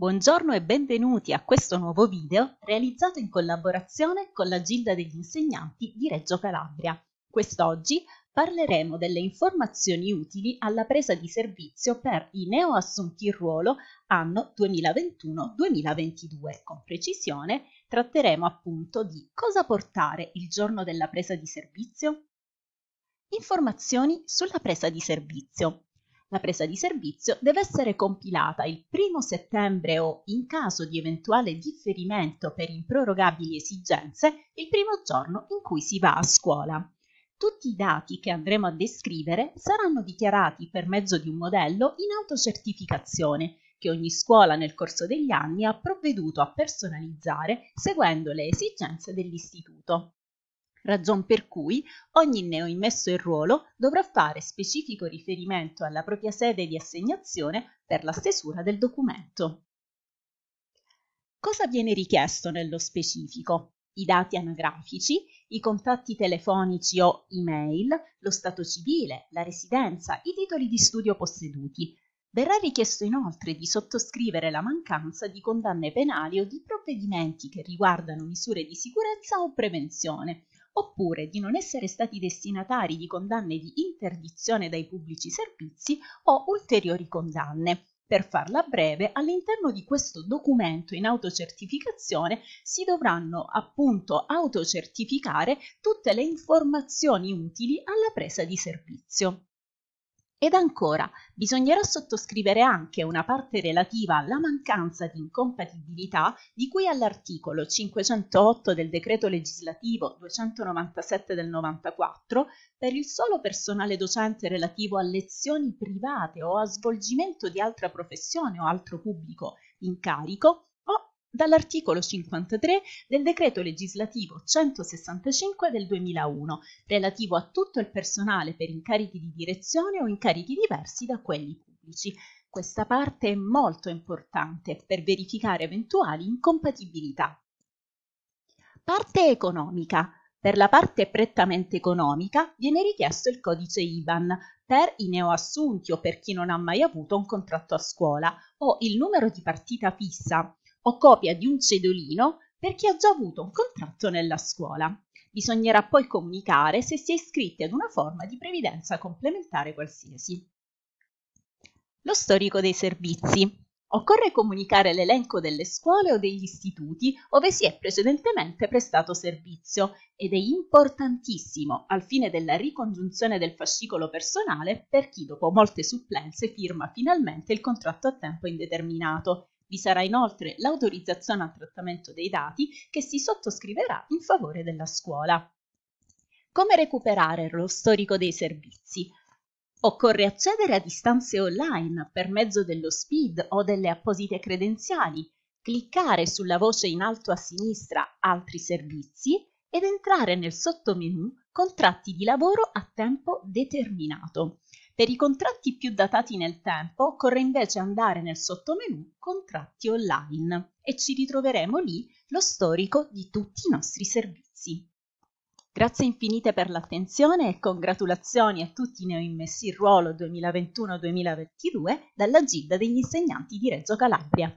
Buongiorno e benvenuti a questo nuovo video realizzato in collaborazione con la Gilda degli Insegnanti di Reggio Calabria. Quest'oggi parleremo delle informazioni utili alla presa di servizio per i neoassunti in ruolo anno 2021-2022. Con precisione tratteremo appunto di cosa portare il giorno della presa di servizio. Informazioni sulla presa di servizio. La presa di servizio deve essere compilata il 1 settembre o, in caso di eventuale differimento per improrogabili esigenze, il primo giorno in cui si va a scuola. Tutti i dati che andremo a descrivere saranno dichiarati per mezzo di un modello in autocertificazione che ogni scuola nel corso degli anni ha provveduto a personalizzare seguendo le esigenze dell'istituto ragion per cui ogni neoimmesso in ruolo dovrà fare specifico riferimento alla propria sede di assegnazione per la stesura del documento. Cosa viene richiesto nello specifico? I dati anagrafici, i contatti telefonici o email, lo stato civile, la residenza, i titoli di studio posseduti. Verrà richiesto inoltre di sottoscrivere la mancanza di condanne penali o di provvedimenti che riguardano misure di sicurezza o prevenzione, oppure di non essere stati destinatari di condanne di interdizione dai pubblici servizi o ulteriori condanne. Per farla breve, all'interno di questo documento in autocertificazione si dovranno appunto autocertificare tutte le informazioni utili alla presa di servizio. Ed ancora, bisognerà sottoscrivere anche una parte relativa alla mancanza di incompatibilità di cui all'articolo 508 del decreto legislativo 297 del 94 per il solo personale docente relativo a lezioni private o a svolgimento di altra professione o altro pubblico incarico dall'articolo 53 del decreto legislativo 165 del 2001, relativo a tutto il personale per incarichi di direzione o incarichi diversi da quelli pubblici. Questa parte è molto importante per verificare eventuali incompatibilità. Parte economica. Per la parte prettamente economica viene richiesto il codice IBAN per i neoassunti o per chi non ha mai avuto un contratto a scuola o il numero di partita fissa o copia di un cedolino per chi ha già avuto un contratto nella scuola. Bisognerà poi comunicare se si è iscritti ad una forma di previdenza complementare qualsiasi. Lo storico dei servizi. Occorre comunicare l'elenco delle scuole o degli istituti dove si è precedentemente prestato servizio ed è importantissimo al fine della ricongiunzione del fascicolo personale per chi dopo molte supplenze firma finalmente il contratto a tempo indeterminato vi sarà inoltre l'autorizzazione al trattamento dei dati che si sottoscriverà in favore della scuola. Come recuperare lo storico dei servizi? Occorre accedere a distanze online per mezzo dello SPID o delle apposite credenziali, cliccare sulla voce in alto a sinistra Altri servizi ed entrare nel sottomenu Contratti di lavoro a tempo determinato. Per i contratti più datati nel tempo occorre invece andare nel sottomenu Contratti online e ci ritroveremo lì lo storico di tutti i nostri servizi. Grazie infinite per l'attenzione e congratulazioni a tutti i neoimmessi in ruolo 2021-2022 dalla Gilda degli insegnanti di Reggio Calabria.